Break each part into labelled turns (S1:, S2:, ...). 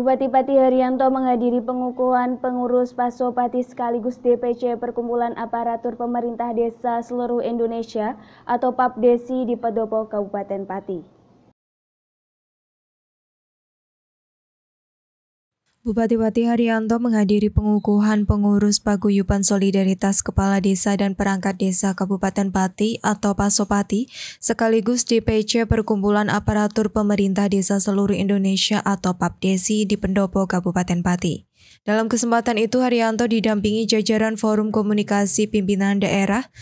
S1: Bupati-Pati Haryanto menghadiri pengukuhan pengurus Pasopati sekaligus DPC Perkumpulan Aparatur Pemerintah Desa Seluruh Indonesia atau PAPDESI di Pedopo Kabupaten Pati. Bupati Wati Haryanto menghadiri pengukuhan pengurus Paguyuban Solidaritas Kepala Desa dan Perangkat Desa Kabupaten Pati atau Pasopati, sekaligus DPC Perkumpulan Aparatur Pemerintah Desa Seluruh Indonesia atau PAPDESI di Pendopo Kabupaten Pati. Dalam kesempatan itu, Haryanto didampingi jajaran Forum Komunikasi Pimpinan Daerah,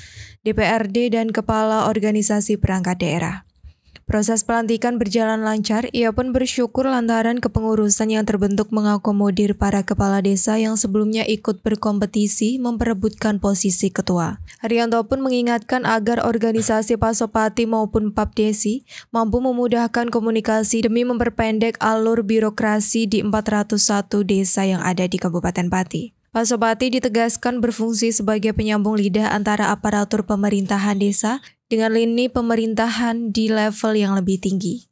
S1: DPRD, dan Kepala Organisasi Perangkat Daerah. Proses pelantikan berjalan lancar, ia pun bersyukur lantaran kepengurusan yang terbentuk mengakomodir para kepala desa yang sebelumnya ikut berkompetisi memperebutkan posisi ketua. Haryanto pun mengingatkan agar organisasi Pasopati maupun Papdesi mampu memudahkan komunikasi demi memperpendek alur birokrasi di 401 desa yang ada di Kabupaten Pati. Pasopati ditegaskan berfungsi sebagai penyambung lidah antara aparatur pemerintahan desa dengan lini pemerintahan di level yang lebih tinggi.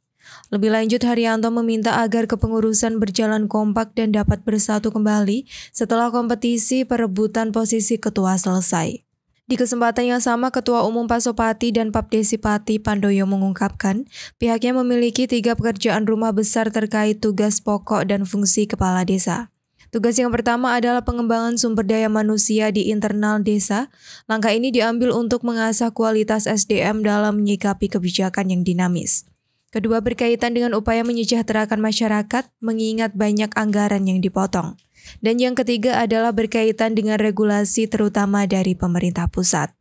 S1: Lebih lanjut, Haryanto meminta agar kepengurusan berjalan kompak dan dapat bersatu kembali setelah kompetisi perebutan posisi ketua selesai. Di kesempatan yang sama, Ketua Umum Pasopati dan papdesipati Pandoyo mengungkapkan, pihaknya memiliki tiga pekerjaan rumah besar terkait tugas pokok dan fungsi kepala desa. Tugas yang pertama adalah pengembangan sumber daya manusia di internal desa. Langkah ini diambil untuk mengasah kualitas SDM dalam menyikapi kebijakan yang dinamis. Kedua berkaitan dengan upaya menyejahterakan masyarakat, mengingat banyak anggaran yang dipotong. Dan yang ketiga adalah berkaitan dengan regulasi terutama dari pemerintah pusat.